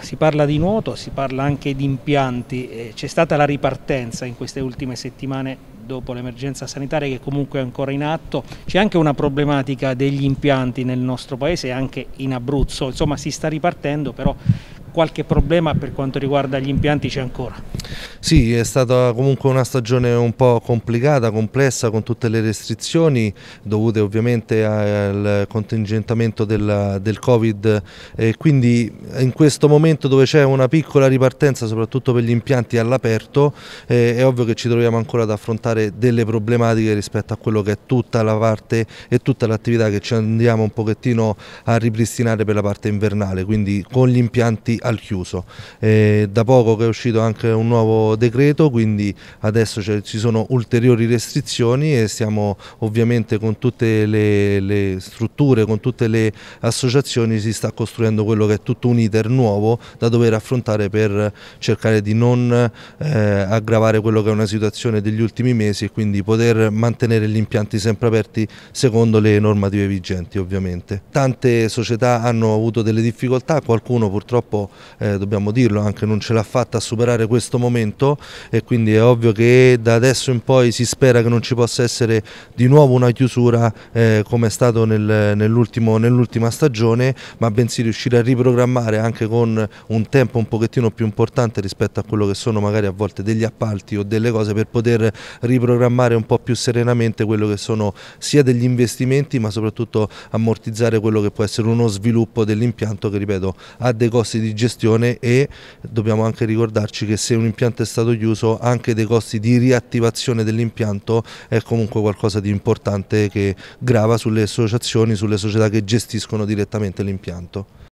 Si parla di nuoto, si parla anche di impianti, eh, c'è stata la ripartenza in queste ultime settimane dopo l'emergenza sanitaria che comunque è ancora in atto, c'è anche una problematica degli impianti nel nostro paese e anche in Abruzzo, insomma si sta ripartendo però qualche problema per quanto riguarda gli impianti c'è ancora. Sì, è stata comunque una stagione un po' complicata, complessa, con tutte le restrizioni dovute ovviamente al contingentamento del, del Covid, e quindi in questo momento dove c'è una piccola ripartenza, soprattutto per gli impianti all'aperto, eh, è ovvio che ci troviamo ancora ad affrontare delle problematiche rispetto a quello che è tutta la parte e tutta l'attività che ci andiamo un pochettino a ripristinare per la parte invernale, quindi con gli impianti al chiuso. Eh, da poco è uscito anche un nuovo decreto, quindi adesso ci sono ulteriori restrizioni e stiamo ovviamente con tutte le, le strutture, con tutte le associazioni si sta costruendo quello che è tutto un iter nuovo da dover affrontare per cercare di non eh, aggravare quello che è una situazione degli ultimi mesi e quindi poter mantenere gli impianti sempre aperti secondo le normative vigenti ovviamente. Tante società hanno avuto delle difficoltà, qualcuno purtroppo eh, dobbiamo dirlo, anche non ce l'ha fatta a superare questo momento e quindi è ovvio che da adesso in poi si spera che non ci possa essere di nuovo una chiusura eh, come è stato nel, nell'ultima stagione, ma bensì riuscire a riprogrammare anche con un tempo un pochettino più importante rispetto a quello che sono magari a volte degli appalti o delle cose per poter riprogrammare un po' più serenamente quello che sono sia degli investimenti ma soprattutto ammortizzare quello che può essere uno sviluppo dell'impianto che ripeto ha dei costi di gestione e dobbiamo anche ricordarci che se un impianto è stato chiuso anche dei costi di riattivazione dell'impianto è comunque qualcosa di importante che grava sulle associazioni, sulle società che gestiscono direttamente l'impianto.